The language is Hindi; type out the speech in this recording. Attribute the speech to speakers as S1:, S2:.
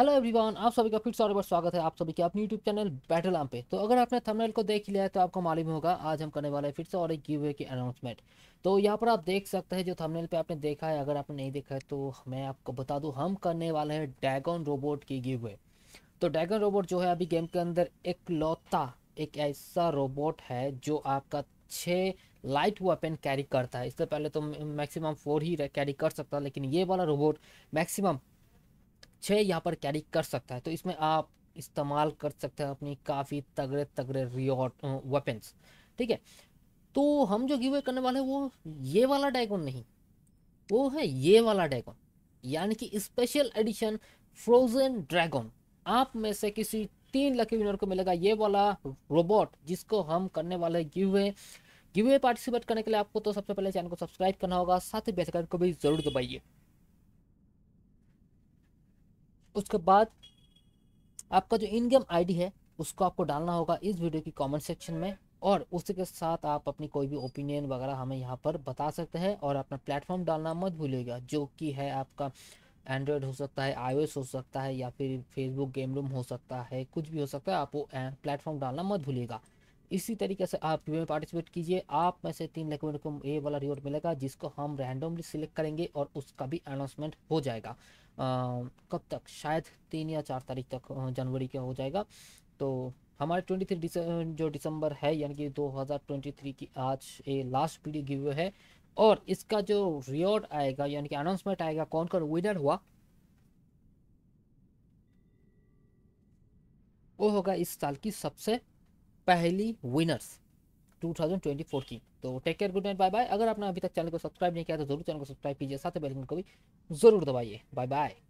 S1: हेलो एवरीवन आप सभी का फिर से और बार स्वागत है आप सभी के अपने यूट्यूब चैनल बैटल आम पे तो अगर आपने थंबनेल को देख लिया है तो आपको मालूम होगा आज हम करने वाले हैं फिर से और एक गिव की अनाउंसमेंट तो यहाँ पर आप देख सकते हैं जो थंबनेल पे आपने देखा है अगर आपने नहीं देखा है तो मैं आपको बता दूँ हम करने वाले हैं डैगन रोबोट की गिव वे तो डैगन रोबोट जो है अभी गेम के अंदर एक लौता एक ऐसा रोबोट है जो आपका छः लाइट वेपन कैरी करता है इससे पहले तो मैक्सिमम फोर ही कैरी कर सकता है लेकिन ये वाला रोबोट मैक्सिमम छः यहाँ पर कैरी कर सकता है तो इसमें आप इस्तेमाल कर सकते हैं अपनी काफ़ी तगड़े तगड़े रियॉट वेपन्स ठीक है तो हम जो गिवे करने वाले हैं वो ये वाला डायगोन नहीं वो है ये वाला डायगोन यानी कि स्पेशल एडिशन फ्रोजन ड्रैगन आप में से किसी तीन लकी विनर को मिलेगा ये वाला रोबोट जिसको हम करने वाले गिवे गिवे पार्टिसिपेट करने के लिए आपको तो सबसे पहले चैनल को सब्सक्राइब करना होगा साथ ही बेलकन को भी जरूर दबाइए उसके बाद आपका जो इन गेम आई है उसको आपको डालना होगा इस वीडियो की कमेंट सेक्शन में और उसी के साथ आप अपनी कोई भी ओपिनियन वगैरह हमें यहाँ पर बता सकते हैं और अपना प्लेटफॉर्म डालना मत भूलिएगा जो कि है आपका एंड्रॉयड हो सकता है आई हो सकता है या फिर फेसबुक गेम रूम हो सकता है कुछ भी हो सकता है आप वो प्लेटफॉर्म डालना मत भूलिएगा इसी तरीके से आप में पार्टिसिपेट कीजिए आप में से तीन लकमेंट को ए वाला रिवॉर्ड मिलेगा जिसको हम रैंडमली सिलेक्ट करेंगे और उसका भी अनाउंसमेंट हो जाएगा आ, कब तक शायद तीन या चार तारीख तक जनवरी का हो जाएगा तो हमारे 23 जो दिसंबर है यानी कि 2023 की आज ये लास्ट वीडियो गिव है और इसका जो रिवॉर्ड आएगा यानी कि अनाउंसमेंट आएगा कौन कौन विनर हुआ वो होगा इस साल की सबसे पहली विनर्स 2024 की तो take care good night bye bye अगर आपने अभी तक चैनल को सब्सक्राइब नहीं किया तो जरूर चैनल को सब्सक्राइब कीजिए साथ ही बेल को भी जरूर दबाइए बाय बाय